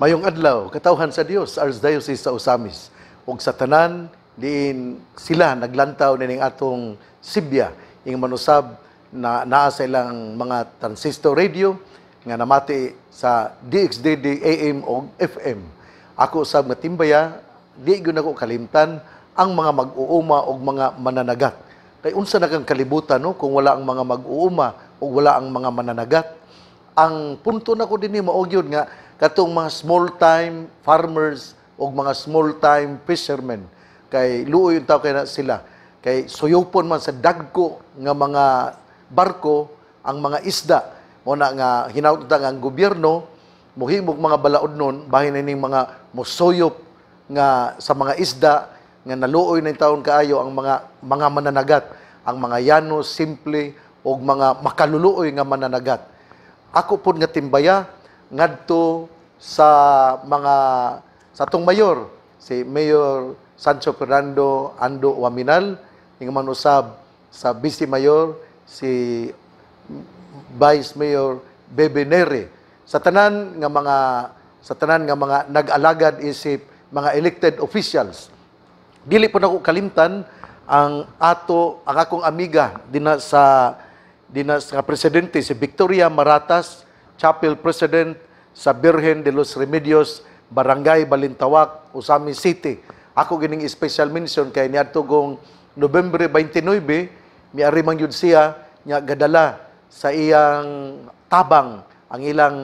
Mayong adlaw, katawhan sa Dios, Archdiocese sa Osamis. ug sa tanan diin sila naglantaw nining atong Sibya ing manusab na naa sa ilang mga transistor radio nga namati sa DXDD AM o FM. Ako sa nga timbaya, di gyud nako kalimtan ang mga mag-uuma og mga mananagat. Kay unsa na kang kalibutan no kung wala ang mga mag-uuma o wala ang mga mananagat. Ang punto nako dinhi mao gyud nga katong mga small-time farmers o mga small-time fishermen. Kay luoy yung tao kay na sila. Kay suyupon man sa dagko nga mga barko ang mga isda. Mo na nga hinautan ang gobyerno, muhimog mga balaod nun, bahin na mga musuyop nga sa mga isda nga naluoy na taon kaayo ang mga mga mananagat, ang mga yano, simple, o mga makaluluoy nga mananagat. Ako po nga timbaya, ngadto sa mga sa atong mayor si Mayor Sancho Fernando Ando Waminal ng manusab sa Vice Mayor si Vice Mayor Bebe Nere sa tanan nga mga sa tanan nga mga nag-alagad isip mga elected officials dili po nako kalimtan ang ato ang akong amiga dina sa dina sa presidente si Victoria Maratas Chapel President sa Birhen de los Remedios, Barangay Balintawak, Usami City. Ako gining special mention kay niadto gong November 29 miari mang yun siya nya gadala sa iyang tabang ang ilang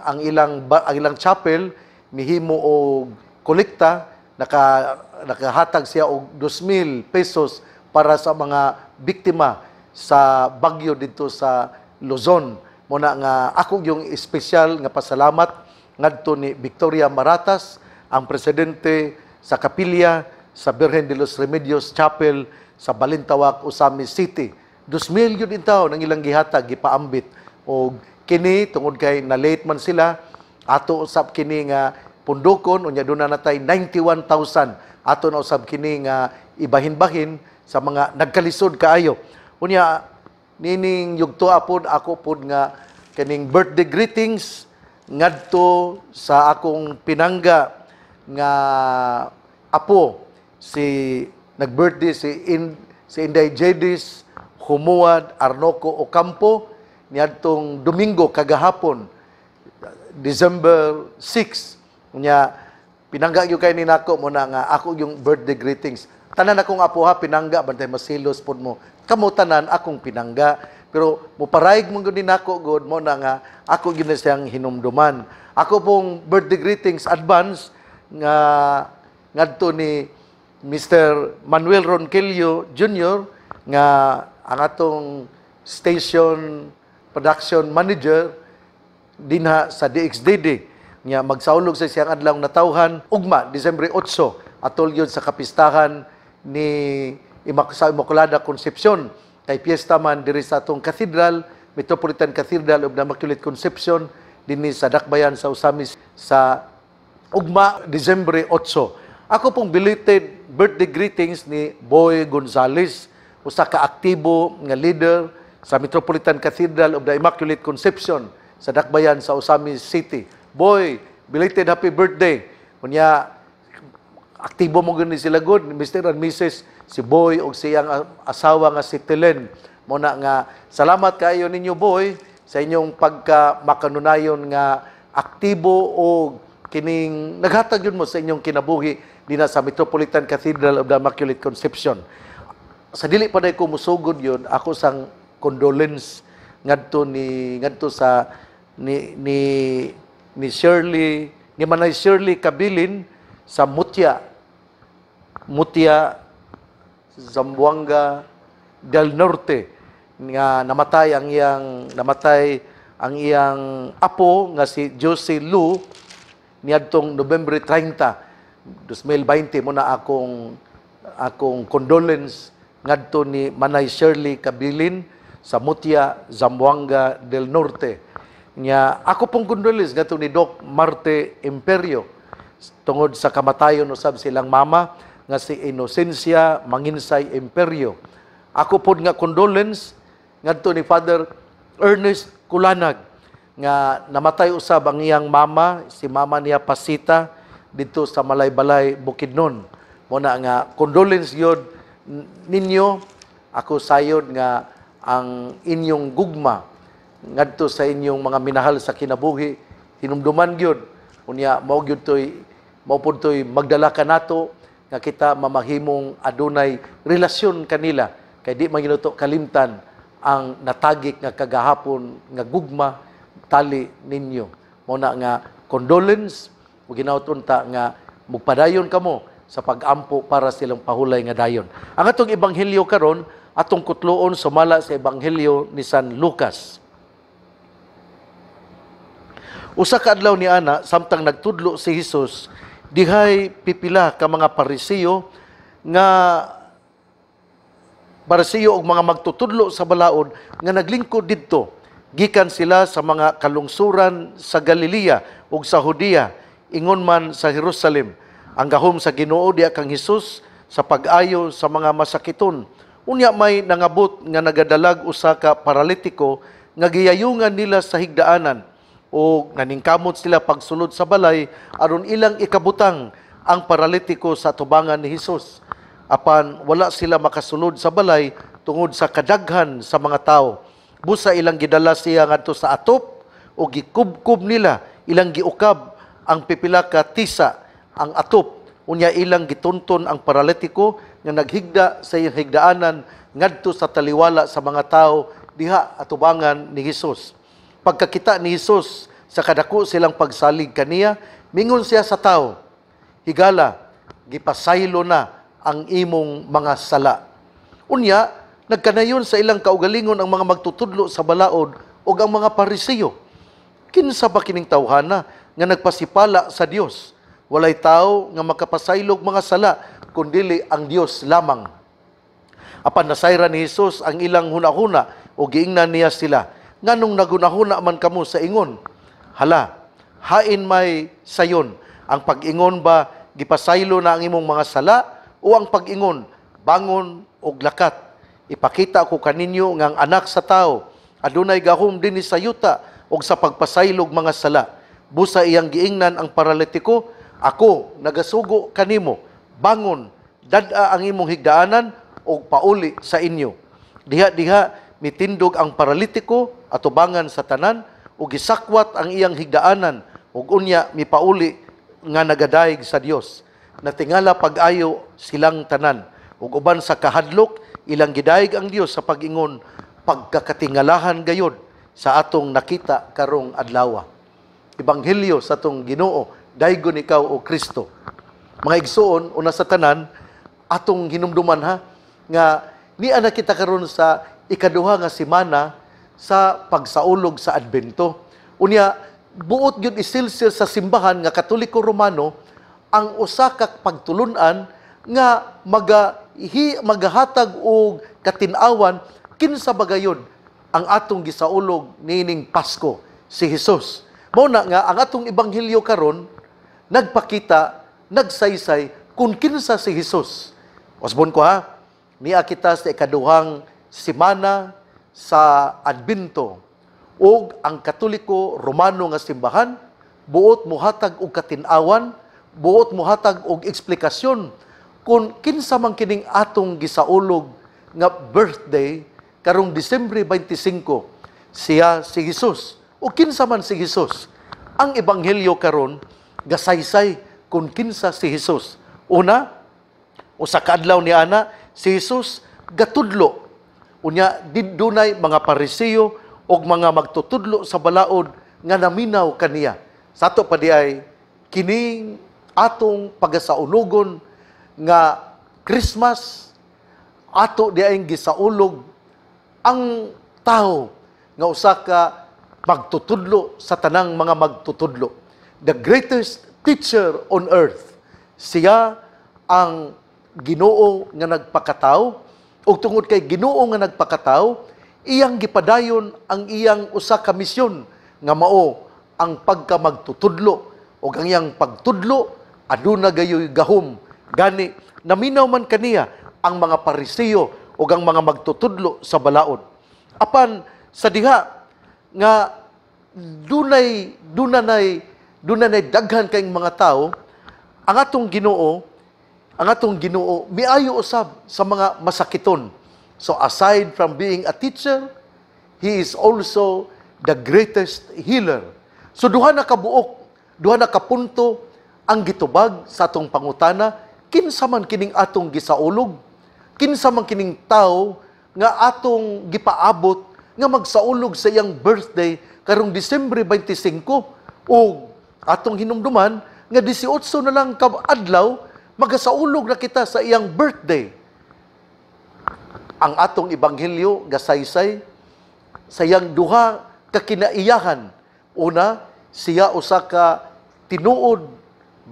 ang ilang ang ilang chapel mihimo og kolekta naka nakahatag siya og 2,000 pesos para sa mga biktima sa bagyo dito sa Luzon. Muna nga ako yung espesyal nga pasalamat ngadto ni Victoria Maratas, ang presidente sa kapilya sa Virgen de los Remedios Chapel sa Balintawak, Usami City. 2,000 yun in taon ang ilang gihatag, gipaambit. O kini, tungod kay na late man sila, ato usab kini nga pundokon, unya doon na natay 91,000. Ato na usab kini nga ibahin-bahin sa mga nagkalisod kaayo. Unya, nining yugto apod ako pod nga kaning birthday greetings ngadto sa akong pinangga nga apo si nag-birthday si In, si Inday Jedis Humuad Arnoco Ocampo niadtong Domingo kagahapon December 6 nya pinangga gyud kay ni nako mo na nga ako yung birthday greetings tanan akong apo ha pinangga bantay masilos pod mo kamutanan akong pinangga. Pero muparayag mong gudin ako, God, mo na nga, ako gina siyang hinumduman. Ako pong birthday greetings advance nga ngadto ni Mr. Manuel Ronquillo Jr. nga ang atong station production manager dinha sa DXDD nga magsaulog sa siyang adlaw natawhan ugma Disyembre 8 atol yon sa kapistahan ni sa Immaculada Concepcion kay piyesta man diri sa atong katedral Metropolitan Cathedral of the Immaculate Conception dinhi sa Dakbayan sa Usamis sa ugma December 8 ako pong belated birthday greetings ni Boy Gonzales usa ka aktibo nga leader sa Metropolitan Cathedral of the Immaculate Conception sa Dakbayan sa Osamis City Boy belated happy birthday kunya aktibo mo gani sila good Mr. and Mrs si Boy o siyang asawa nga si Tilen. Muna nga, salamat kayo ninyo Boy sa inyong pagka makanunayon nga aktibo o kining naghatag yun mo sa inyong kinabuhi din sa Metropolitan Cathedral of the Immaculate Conception. Sa dili pa dai ko musugod yun, ako sang condolence ngadto ni ngadto sa ni ni ni Shirley ni Manay Shirley Kabilin sa Mutya Mutya Zamboanga del Norte nga namatay ang iyang namatay ang iyang apo nga si Josie Lu niadtong November 30, 2020 mo na akong akong condolence ngadto ni Manay Shirley Kabilin sa Mutia, Zamboanga del Norte. Nga ako pong condolence ngadto ni Doc Marte Imperio tungod sa kamatayon usab silang mama nga si Inosensya Manginsay Imperio. Ako pod nga condolence ngadto ni Father Ernest Kulanag nga namatay usab ang iyang mama, si mama niya Pasita dito sa Malaybalay, Bukidnon. Muna nga condolence yod ninyo ako sayod nga ang inyong gugma ngadto sa inyong mga minahal sa kinabuhi hinumduman gyud unya mao gyud toy mao pud toy magdala kanato nga kita mamahimong adunay relasyon kanila kay di man kalimtan ang natagik nga kagahapon nga gugma tali ninyo mo na nga condolence ug ginawton ta nga mugpadayon kamo sa pag-ampo para silang pahulay nga dayon ang atong ebanghelyo karon atong kutloon sumala sa ebanghelyo ni San Lucas usa ka adlaw ni ana samtang nagtudlo si Hesus dihay pipila ka mga parisiyo nga parisiyo og mga magtutudlo sa balaod nga naglingkod didto gikan sila sa mga kalungsuran sa Galilea ug sa Judea ingon man sa Jerusalem ang gahom sa Ginoo diya kang Hesus sa pag-ayo sa mga masakiton unya may nangabot nga nagadalag usa ka paralitiko nga giyayungan nila sa higdaanan o naningkamot sila pagsulod sa balay aron ilang ikabutang ang paralitiko sa tubangan ni Hesus apan wala sila makasulod sa balay tungod sa kadaghan sa mga tao busa ilang gidala siya ngadto sa atop o gikubkub nila ilang giukab ang pipila ka tisa ang atop unya ilang gitunton ang paralitiko nga naghigda sa iyang higdaanan ngadto sa taliwala sa mga tao diha atubangan ni Hesus pagkakita ni Jesus sa kadako silang pagsalig kaniya, mingon siya sa tao, higala, gipasaylo na ang imong mga sala. Unya, nagkanayon sa ilang kaugalingon ang mga magtutudlo sa balaod o ang mga parisiyo. Kinsa ba kining tawhana nga nagpasipala sa Dios? Walay tao nga makapasaylog mga sala, kundili ang Dios lamang. Apan nasayra ni Jesus ang ilang hunahuna o giingnan niya sila nganong nagunahuna man kamo sa ingon hala hain may sayon ang pag-ingon ba gipasaylo na ang imong mga sala o ang pag-ingon bangon og lakat ipakita ko kaninyo nga anak sa tao adunay gahom dinhi sa yuta og sa pagpasaylog mga sala busa iyang giingnan ang paralitiko ako nagasugo kanimo bangon dada ang imong higdaanan og pauli sa inyo diha diha mitindog ang paralitiko at ubangan sa tanan ug gisakwat ang iyang higdaanan ug unya mipauli nga nagadayeg sa Dios na tingala pag-ayo silang tanan ug uban sa kahadlok ilang gidayeg ang Dios sa pag-ingon pagkakatingalahan gayod sa atong nakita karong adlaw ebanghelyo sa atong Ginoo daygon ikaw o Kristo mga igsoon una sa tanan atong hinumduman ha nga ni ana kita karon sa ikaduha nga semana sa pagsaulog sa Advento. Unya, buot yun isilsil sa simbahan nga Katoliko Romano ang usa ka pagtulunan nga maga hi, magahatag og katinawan kinsa bagayon ang atong gisaulog nining Pasko si Hesus. Mao na nga ang atong ebanghelyo karon nagpakita nagsaysay kung kinsa si Hesus. Osbon ko ha, niya kita sa ikaduhang simana sa Adbinto ug ang Katoliko Romano nga simbahan buot muhatag og katinawan, buot muhatag og eksplikasyon kung kinsa man kining atong gisaulog nga birthday karong Disyembre 25 siya si Hesus o kinsa man si Hesus. Ang ebanghelyo karon gasaysay kung kinsa si Hesus. Una, usa ka adlaw ni ana si Hesus gatudlo Unya, dunay mga parisiyo o mga magtutudlo sa balaod nga naminaw kaniya. Sa ato pa di ay, kining atong pagasaulogon nga Christmas, ato di ay gisaulog ang tao nga usa ka magtutudlo sa tanang mga magtutudlo. The greatest teacher on earth. Siya ang ginoo nga nagpakatao, ug tungod kay Ginoo nga nagpakataw, iyang gipadayon ang iyang usa ka misyon nga mao ang pagkamagtutudlo ug ang iyang pagtudlo aduna gayoy gahom gani naminaw man kaniya ang mga pariseo ug ang mga magtutudlo sa balaod. Apan sa diha nga dunay dunanay dunanay daghan kayong mga tao ang atong Ginoo ang atong Ginoo miayo usab sa mga masakiton. So aside from being a teacher, he is also the greatest healer. So duha na kabuok, duha na kapunto ang gitubag sa atong pangutana kinsa man kining atong gisaulog, kinsa man kining tao nga atong gipaabot nga magsaulog sa iyang birthday karong Disyembre 25 o atong hinumduman nga 18 na lang kabadlaw Magasaulog na kita sa iyang birthday. Ang atong ebanghelyo, gasaysay, sa iyang duha kakinaiyahan. Una, siya usaka tinuod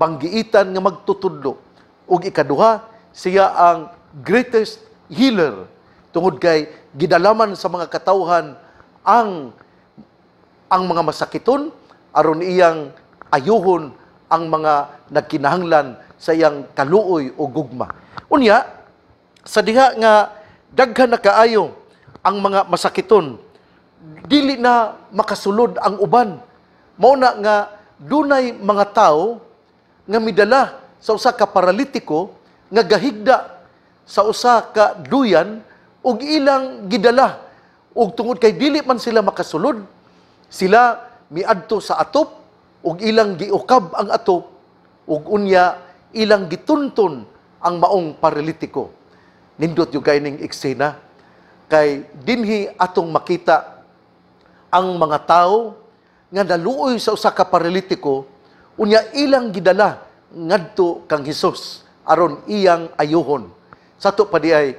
banggiitan nga magtutudlo. Ug ikaduha, siya ang greatest healer tungod kay gidalaman sa mga katawhan ang ang mga masakiton aron iyang ayuhon ang mga nagkinahanglan sa iyang kaluoy o gugma. Unya, sa diha nga daghan na kaayo ang mga masakiton, dili na makasulod ang uban. Mao nga dunay mga tao nga midala sa usa ka paralitiko nga gahigda sa usa ka duyan ug ilang gidala ug tungod kay dili man sila makasulod, sila miadto sa atop ug ilang giukab ang ato, ug unya ilang gituntun ang maong paralitiko. Nindot yung gayning eksena kay dinhi atong makita ang mga tao nga naluoy sa usa ka paralitiko unya ilang gidala ngadto kang Hesus aron iyang ayuhon. Sa to pa di ay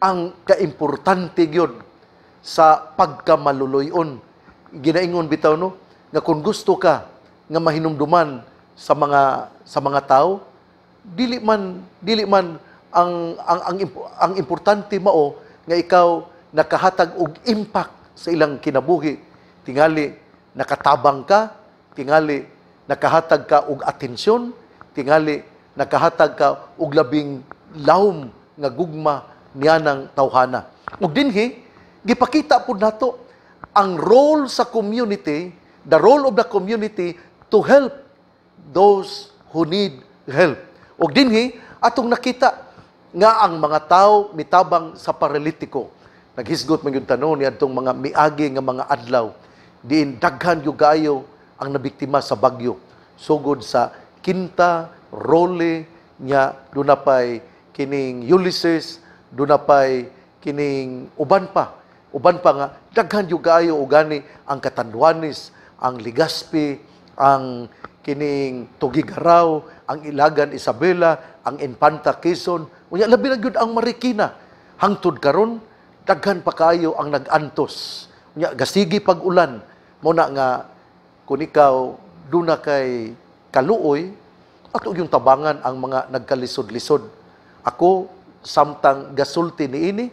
ang kaimportante gyud sa pagkamaluloyon. Ginaingon bitaw no nga kung gusto ka nga mahinumduman sa mga sa mga tao dili man dili man ang ang ang, ang importante mao nga ikaw nakahatag og impact sa ilang kinabuhi tingali nakatabang ka tingali nakahatag ka og atensyon tingali nakahatag ka og labing lahom nga gugma niya ng tawhana ug dinhi gipakita pud nato ang role sa community the role of the community to help those who need help. O dinhi, atong nakita nga ang mga tao mitabang sa paralitiko. Naghisgot man yung tanong ni itong mga miagi nga mga adlaw. Diin daghan yung gayo ang nabiktima sa bagyo. Sugod sa Kinta, Role, niya dunapay kining Ulysses, dunapay kining uban pa. Uban pa nga, daghan yung gayo o ang katanduanis, ang Ligaspi, ang kining Tugigaraw, ang Ilagan Isabela, ang Infanta Quezon. Unya labi na gyud ang Marikina. Hangtod karon daghan pa kayo ang nagantos. Unya gasigi pag ulan mo na nga kun ikaw duna kay kaluoy ato yung tabangan ang mga nagkalisod-lisod. Ako samtang gasulti ni ini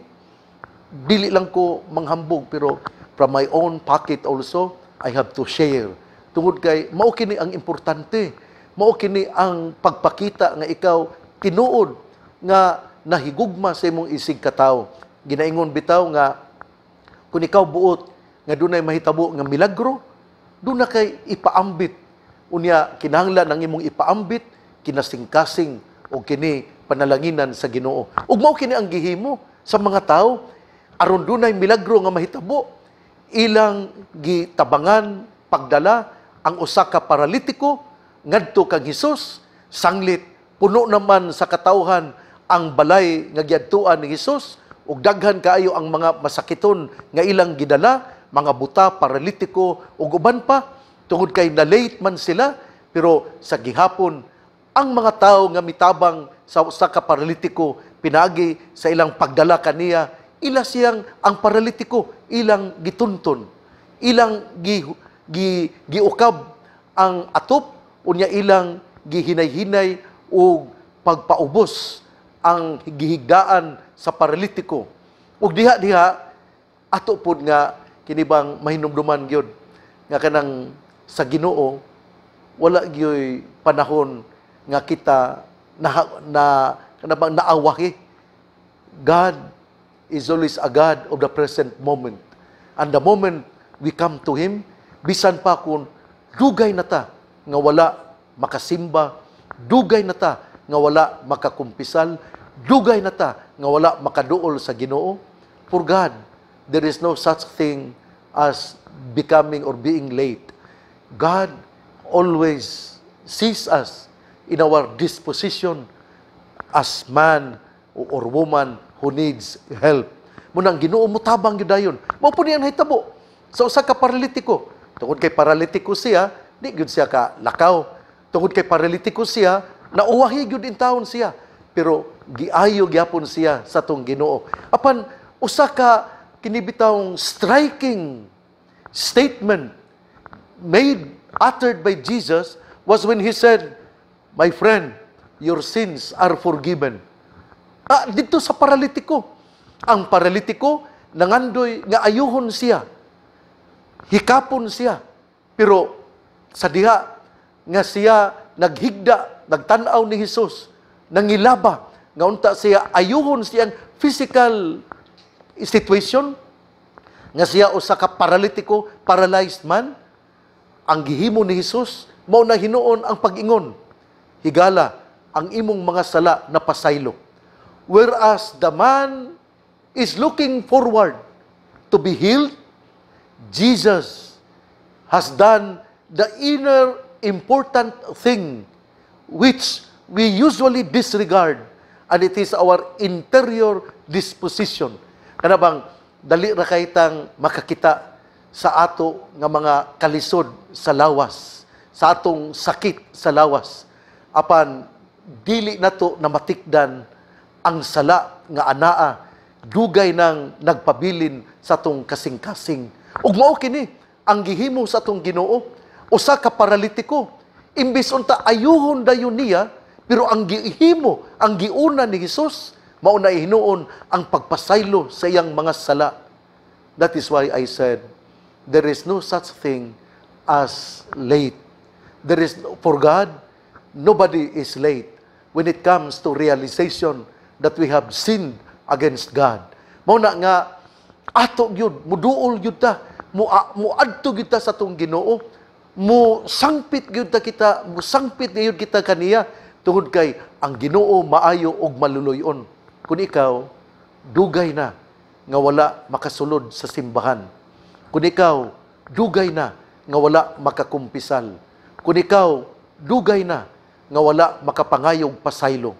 dili lang ko manghambog pero from my own pocket also I have to share Tungod kay mao kini ang importante. Mao kini ang pagpakita nga ikaw tinuod nga nahigugma sa imong isig katawo. Ginaingon bitaw nga kun ikaw buot nga dunay mahitabo nga milagro, duna kay ipaambit. Unya kinahanglan ang imong ipaambit kinasingkasing o kini panalanginan sa Ginoo. Ug mao kini ang gihimo sa mga tawo aron dunay milagro nga mahitabo ilang gitabangan pagdala ang usa ka paralitiko ngadto kang Hesus sanglit puno naman sa katawhan ang balay nga giadtuan ni Hesus ug daghan kaayo ang mga masakiton nga ilang gidala mga buta paralitiko ug uban pa tungod kay na late man sila pero sa gihapon ang mga tao nga mitabang sa usa ka paralitiko pinagi sa ilang pagdala kaniya ila siyang ang paralitiko ilang gituntun ilang gi gi giukab ang atop unya ilang gihinay-hinay og pagpaubos ang gihigdaan sa paralitiko. Ug diha diha ato pud nga kinibang mahinumduman gyud nga kanang sa Ginoo wala gyoy panahon nga kita na na kanabang naawahi. God is always a God of the present moment. And the moment we come to Him, Bisan pa kung dugay na ta nga wala makasimba, dugay na ta nga wala makakumpisal, dugay na ta nga wala makaduol sa Ginoo. For God, there is no such thing as becoming or being late. God always sees us in our disposition as man or woman who needs help. Munang ginoo mo tabang gyud dayon. Mao po niyan hitabo sa usa ka paralitiko Tungod kay paralitiko siya, di gud siya ka lakaw. Tungod kay paralitiko siya, nauwahi gud in town siya. Pero giayo gyapon siya sa tong Ginoo. Apan usa ka kinibitawng striking statement made uttered by Jesus was when he said, "My friend, your sins are forgiven." Ah, dito sa paralitiko. Ang paralitiko nangandoy nga ayuhon siya Hikapon siya. Pero sa diha nga siya naghigda, nagtanaw ni Hesus, nangilaba, nga unta siya ayuhon siyang physical situation, nga siya usa ka paralitiko, paralyzed man, ang gihimo ni Hesus, mao na hinuon ang pag-ingon. Higala, ang imong mga sala na pasaylo. Whereas the man is looking forward to be healed, Jesus has done the inner important thing which we usually disregard and it is our interior disposition. Kana bang dali ra kay tang makakita sa ato nga mga kalisod sa lawas, sa atong sakit sa lawas. Apan dili nato na matikdan ang sala nga anaa dugay nang nagpabilin sa atong kasing-kasing Ug mao kini ang gihimo sa atong Ginoo usa ka paralitiko. Imbis unta ayuhon dayon niya pero ang gihimo, ang giuna ni Hesus mao na hinuon ang pagpasaylo sa iyang mga sala. That is why I said there is no such thing as late. There is for God nobody is late when it comes to realization that we have sinned against God. Mao na nga ato gyud muduol gyud ta muadto kita sa tong Ginoo mo sangpit gyud ta kita mo sangpit gyud kita kaniya tungod kay ang Ginoo maayo og maluloyon kun ikaw dugay na nga wala makasulod sa simbahan kun ikaw dugay na nga wala makakumpisal kun ikaw dugay na nga wala makapangayog pasaylo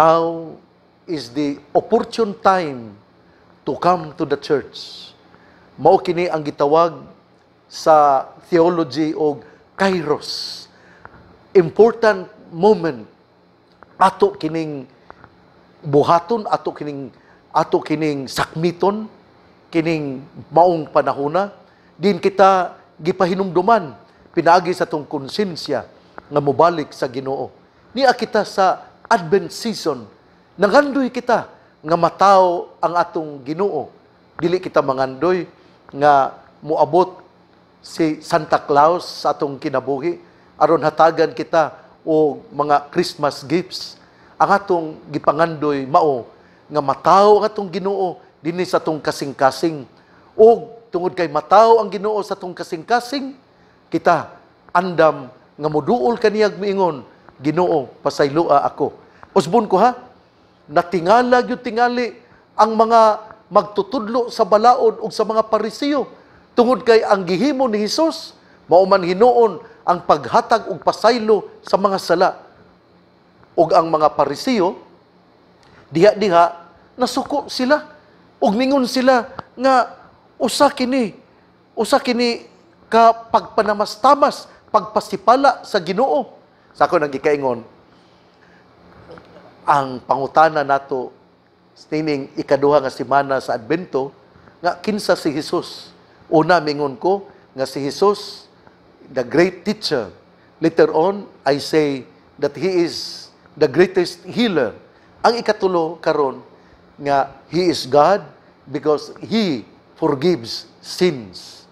now is the opportune time to come to the church mao kini ang gitawag sa theology og kairos. Important moment ato kining buhaton, ato kining ato kining sakmiton kining maong panahona din kita gipahinumduman pinaagi sa tong konsensya nga mobalik sa Ginoo. Niya kita sa Advent season nangandoy kita nga matao ang atong Ginoo. Dili kita mangandoy nga muabot si Santa Claus sa atong kinabuhi aron hatagan kita o mga Christmas gifts ang atong gipangandoy mao nga matao ang atong Ginoo dinhi sa atong kasing-kasing o tungod kay matao ang Ginoo sa atong kasing-kasing kita andam nga moduol kaniyag miingon Ginoo pasayloa ako usbon ko ha natingala gyud tingali ang mga magtutudlo sa balaod ug sa mga pariseo. tungod kay ang gihimo ni Hesus mao man hinuon ang paghatag og pasaylo sa mga sala ug ang mga pariseo, diha-diha nasuko sila ug ningon sila nga usa kini usa kini ka pagpanamastamas pagpasipala sa Ginoo sa ako nang ang pangutana nato Stining ikaduha nga simana sa Advento, nga kinsa si Jesus. Una, mingon ko, nga si Jesus, the great teacher. Later on, I say that He is the greatest healer. Ang ikatulo karon nga He is God because He forgives sins.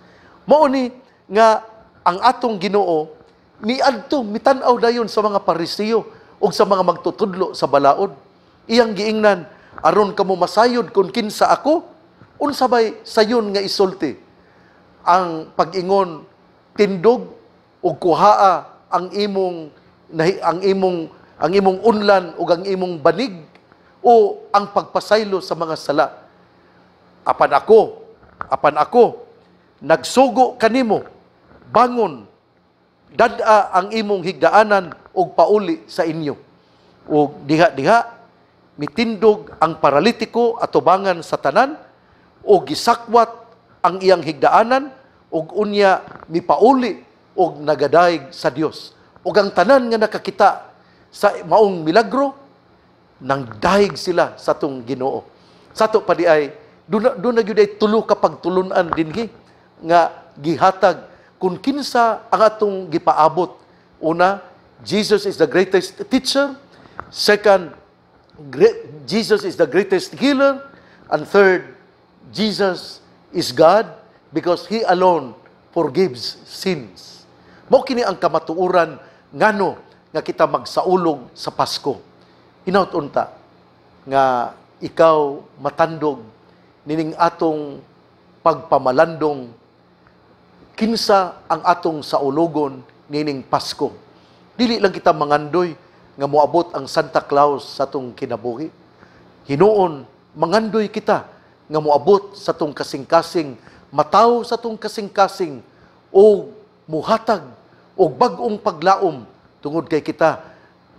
ni nga ang atong ginoo ni adto niadto mitanaw dayon sa mga Pariseo o sa mga magtutudlo sa balaod. Iyang giingnan, aron kamo masayod kung kinsa ako unsabay sayon nga isulti ang pag-ingon tindog ug kuhaa ang imong ang imong ang imong unlan ug ang imong banig o ang pagpasaylo sa mga sala apan ako apan ako nagsugo kanimo bangon dada ang imong higdaanan og pauli sa inyo og diha diha mitindog ang paralitiko at ubangan sa tanan o gisakwat ang iyang higdaanan ug unya mipauli og nagadayeg sa Dios ug ang tanan nga nakakita sa maong milagro nang dahig sila sa tong Ginoo sa to pa di ay do na gyud ay tulo ka pagtulunan dinhi nga gihatag kung kinsa ang atong gipaabot una Jesus is the greatest teacher second Jesus is the greatest healer. And third, Jesus is God because He alone forgives sins. Mao kini ang kamatuoran ngano nga kita magsaulog sa Pasko. Hinaut unta nga ikaw matandog nining atong pagpamalandong kinsa ang atong saulogon nining Pasko. Dili lang kita mangandoy nga moabot ang Santa Claus sa tong kinabuhi. Hinuon, mangandoy kita nga moabot sa tong kasing-kasing, mataw sa tong kasing-kasing, o muhatag, o bagong paglaom, tungod kay kita,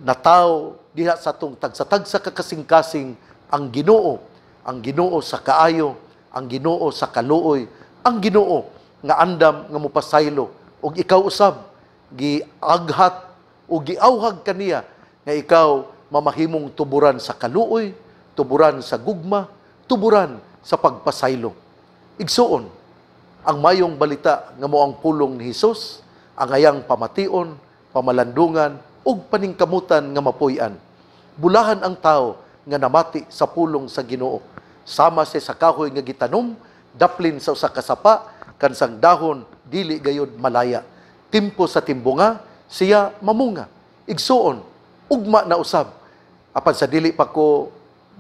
nataw diha sa tong tagsatag sa kakasing-kasing ang ginoo, ang ginoo sa kaayo, ang ginoo sa kaluoy, ang ginoo nga andam nga mupasaylo, og ikaw usab, giaghat o giauhag kaniya nga ikaw mamahimong tuburan sa kaluoy, tuburan sa gugma, tuburan sa pagpasaylo. Igsuon, ang mayong balita nga mo ang pulong ni Hesus, ang ayang pamation, pamalandungan, ug paningkamutan nga mapuy-an. Bulahan ang tao nga namati sa pulong sa Ginoo. Sama siya sa kahoy nga gitanom, daplin sa usa ka sapa, kansang dahon dili gayud malaya. Timpo sa timbunga, siya mamunga. Igsuon, ugma na usab apan sa dili pa ko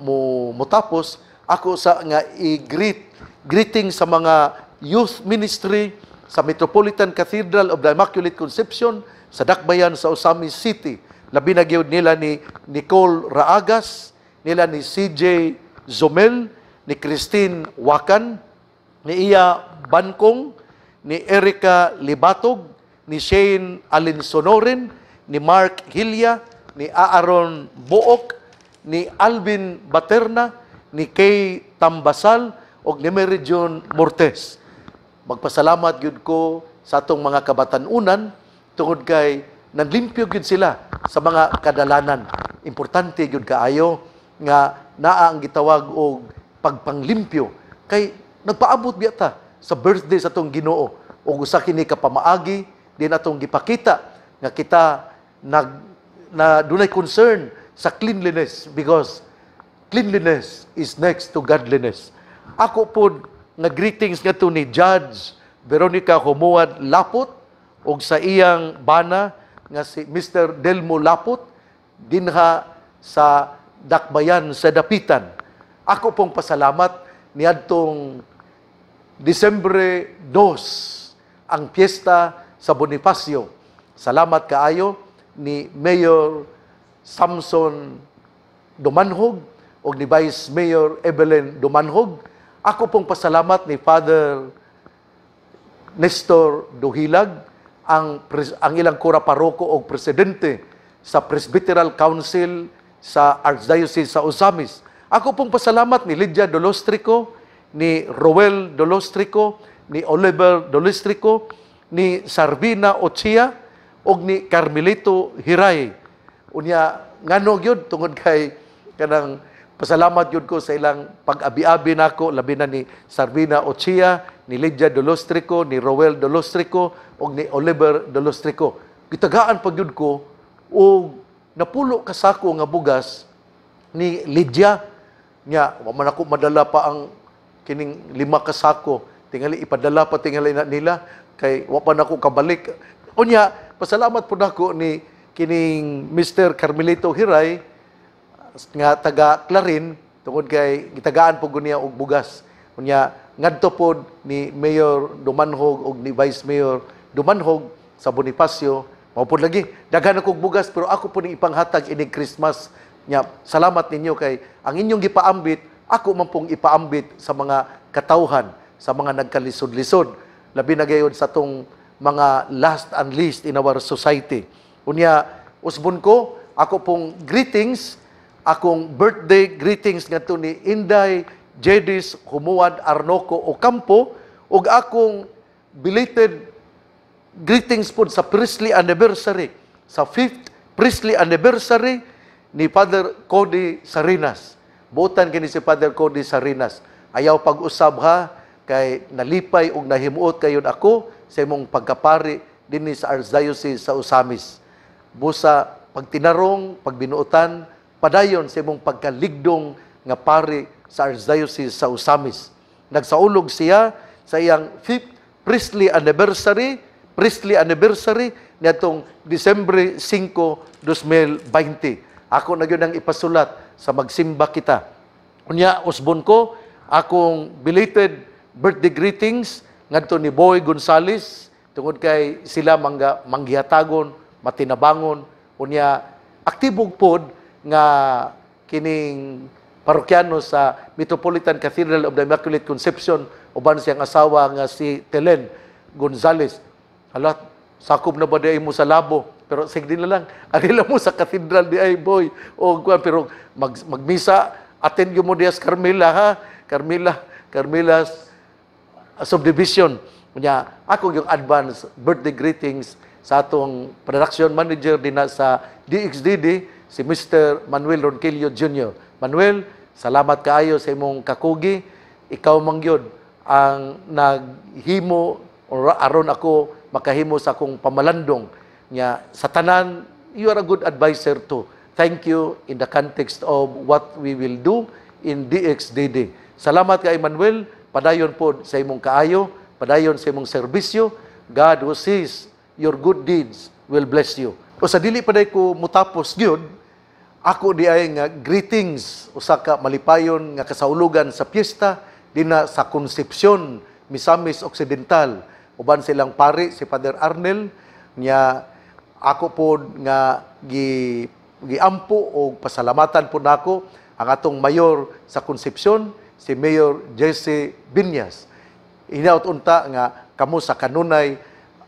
mo mutapos ako sa nga i-greet greeting sa mga youth ministry sa Metropolitan Cathedral of the Immaculate Conception sa Dakbayan sa Osami City labi na gyud nila ni Nicole Raagas nila ni CJ Zomel ni Christine Wakan ni Iya Bankong ni Erica Libatog ni Shane Alinsonorin ni Mark Hilya ni Aaron Buok, ni Alvin Baterna, ni Kay Tambasal, o ni Mary John Mortes. Magpasalamat yun ko sa atong mga kabatanunan tungod kay naglimpyo yun sila sa mga kadalanan. Importante yun kaayo nga naa ang gitawag og pagpanglimpyo kay nagpaabot biya sa birthday sa atong Ginoo ug usa kini kapamaagi din atong gipakita nga kita nag na dunay concern sa cleanliness because cleanliness is next to godliness. Ako po nga greetings nga to ni Judge Veronica Humuad Lapot og sa iyang bana nga si Mr. Delmo Lapot dinha sa Dakbayan sa Dapitan. Ako pong pasalamat niadtong December 2 ang piyesta sa Bonifacio. Salamat kaayo ni Mayor Samson Dumanhog o ni Vice Mayor Evelyn Dumanhog. Ako pong pasalamat ni Father Nestor Duhilag, ang, ang ilang kura paroko o presidente sa Presbyteral Council sa Archdiocese sa Osamis. Ako pong pasalamat ni Lydia Dolostrico, ni Roel Dolostrico, ni Oliver Dolostrico, ni Sarvina Ochia, og ni Carmelito Hiray. Unya ngano gyud tungod kay kanang pasalamat gyud ko sa ilang pag-abi-abi nako labi na ni Sarvina Ochia, ni Lydia Dolostrico, ni Roel Dolostrico og ni Oliver Dolostrico. Gitagaan pa gyud ko og napulo kasako nga bugas ni Lydia nya wa man ako madala pa ang kining lima kasako tingali ipadala pa tingali na nila kay wa pa nako kabalik unya Pasalamat po nako ni kining Mr. Carmelito Hiray nga taga Clarin tungod kay gitagaan po niya og bugas. Unya ngadto po ni Mayor Dumanhog og ni Vice Mayor Dumanhog sa Bonifacio mao po lagi daghan akong bugas pero ako po ning ipanghatag ini Christmas nya salamat ninyo kay ang inyong gipaambit ako man pong ipaambit sa mga katawhan sa mga nagkalisod-lisod labi na gayon sa tong mga last and least in our society. Unya, usbon ko, ako pong greetings, akong birthday greetings nga ni Inday Jedis Humuad Arnoco Ocampo, ug akong belated greetings po sa priestly anniversary, sa 5th priestly anniversary ni Father Cody Sarinas. Buotan kini si Father Cody Sarinas. Ayaw pag-usab ha, kay nalipay ug nahimuot kayon ako, sa imong pagkapari dinhi sa Archdiocese sa Usamis. Busa pagtinarong, pagbinuotan, padayon sa imong pagkaligdong nga pari sa Archdiocese sa Usamis. Nagsaulog siya sa iyang 5th priestly anniversary, priestly anniversary niatong Disembre 5, 2020. Ako na gyud ang ipasulat sa magsimba kita. Unya usbon ko akong belated birthday greetings ngadto ni Boy Gonzales tungod kay sila mangga manggihatagon matinabangon unya aktibo pod nga kining parokyano sa Metropolitan Cathedral of the Immaculate Conception uban siyang asawa nga si Telen Gonzales hala sakop na ba di mo sa labo pero sige na lang adila mo sa cathedral di ay boy o kuan pero mag, magmisa attend mo dias Carmela ha Carmela Carmela Uh, subdivision. Kunya, ako yung advance birthday greetings sa atong production manager din sa DXDD, si Mr. Manuel Ronquillo Jr. Manuel, salamat kaayo sa imong kakugi. Ikaw mang yun ang naghimo or aron ako makahimo sa akong pamalandong nga sa tanan you are a good advisor too. Thank you in the context of what we will do in DXDD. Salamat kay Manuel. Padayon po sa imong kaayo, padayon sa imong serbisyo. God who sees your good deeds will bless you. O sa dili paday ko mutapos gyud, ako di ay nga greetings usa ka malipayon nga kasaulugan sa piyesta dinha sa Konsepsyon Misamis Occidental uban silang pari si Father Arnel niya ako pod nga gi giampo og pasalamatan po nako ang atong mayor sa Konsepsyon si Mayor Jesse Binyas. Inaot unta nga kamo sa kanunay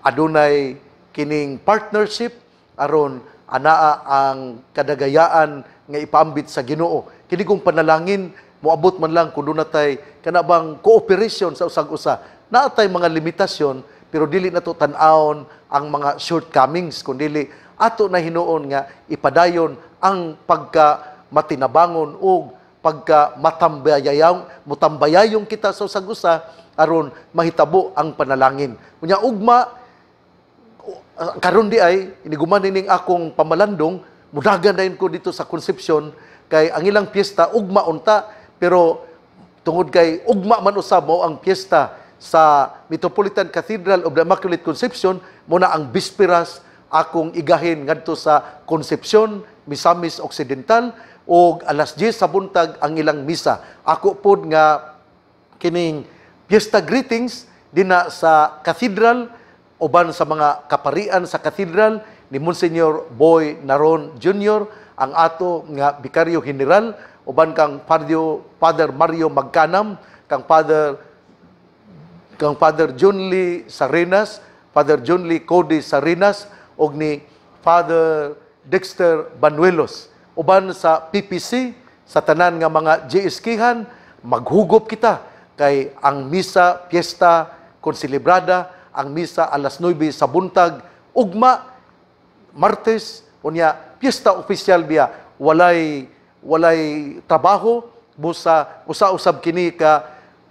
adunay kining partnership aron anaa ang kadagayaan nga ipaambit sa Ginoo. Kini kong panalangin moabot man lang kun dunatay kana bang cooperation sa usag usa. Naatay mga limitasyon pero dili nato tan-awon ang mga shortcomings kun dili ato na hinuon nga ipadayon ang pagka matinabangon og pagka matambayayang, mutambayayong kita sa sagusa, aron mahitabo ang panalangin. Unya ugma, uh, karon di ay, iniguman nining akong pamalandong, mudagan dayon ko dito sa conception kay ang ilang piyesta, ugma unta, pero tungod kay ugma man usab mo ang piyesta sa Metropolitan Cathedral of the Immaculate Conception, muna ang bisperas akong igahin ngadto sa Concepcion, Misamis Occidental, o alas 10 sa buntag ang ilang misa. Ako pod nga kining fiesta greetings dina sa cathedral uban sa mga kaparian sa cathedral ni Monsignor Boy Naron Jr. ang ato nga Vicario General uban kang Padre, Father Mario Magkanam kang Father kang Father John Lee Sarinas, Father John Lee Cody Sarinas og ni Father Dexter Banuelos uban sa PPC, sa tanan nga mga GSKhan, maghugop kita kay ang misa, piyesta, konsilibrada, ang misa alas 9 sa buntag, ugma, martes, unya, piyesta opisyal biya, walay, walay trabaho, busa, usa-usab kini ka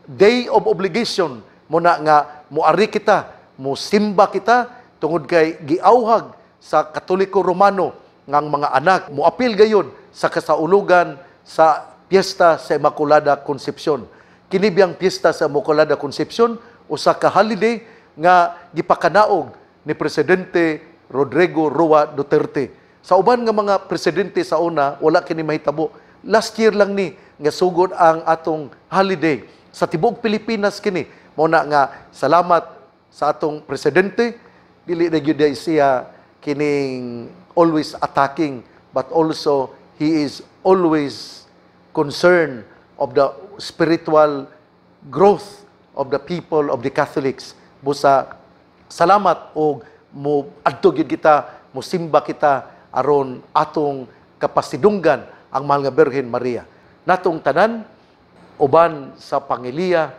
day of obligation, muna nga muari kita, musimba kita, tungod kay giawhag sa Katoliko Romano ng mga anak. mo apil gayon sa kasaulugan sa piyesta sa Immaculada Concepcion. Kinibiyang piyesta sa Immaculada Concepcion usa ka holiday nga gipakanaog ni presidente Rodrigo Roa Duterte. Sa uban nga mga presidente sa una wala kini mahitabo. Last year lang ni nga sugod ang atong holiday sa tibuok Pilipinas kini. Mao na nga salamat sa atong presidente dili na gyud siya kining always attacking, but also he is always concerned of the spiritual growth of the people of the Catholics. Busa salamat o mo adto gid kita, mo simba kita aron atong kapasidunggan ang mahal nga Birhen Maria. Natong tanan uban sa pangiliya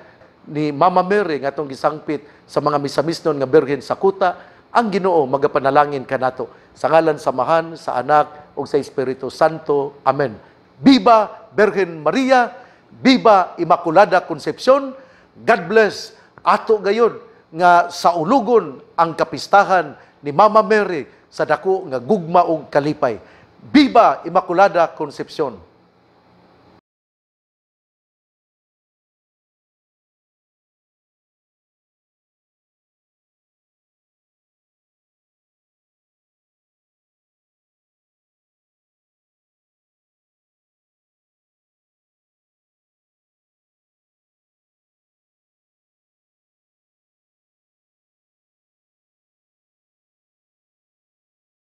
ni Mama Mary nga atong gisangpit sa mga misamisnon nga Birhen sa Kuta ang Ginoo magapanalangin kanato sa ngalan samahan sa anak ug sa Espiritu Santo amen Biba Virgen Maria Biba Immaculada Concepcion God bless ato gayon nga sa ulugon ang kapistahan ni Mama Mary sa dako nga gugma og kalipay Biba Immaculada Concepcion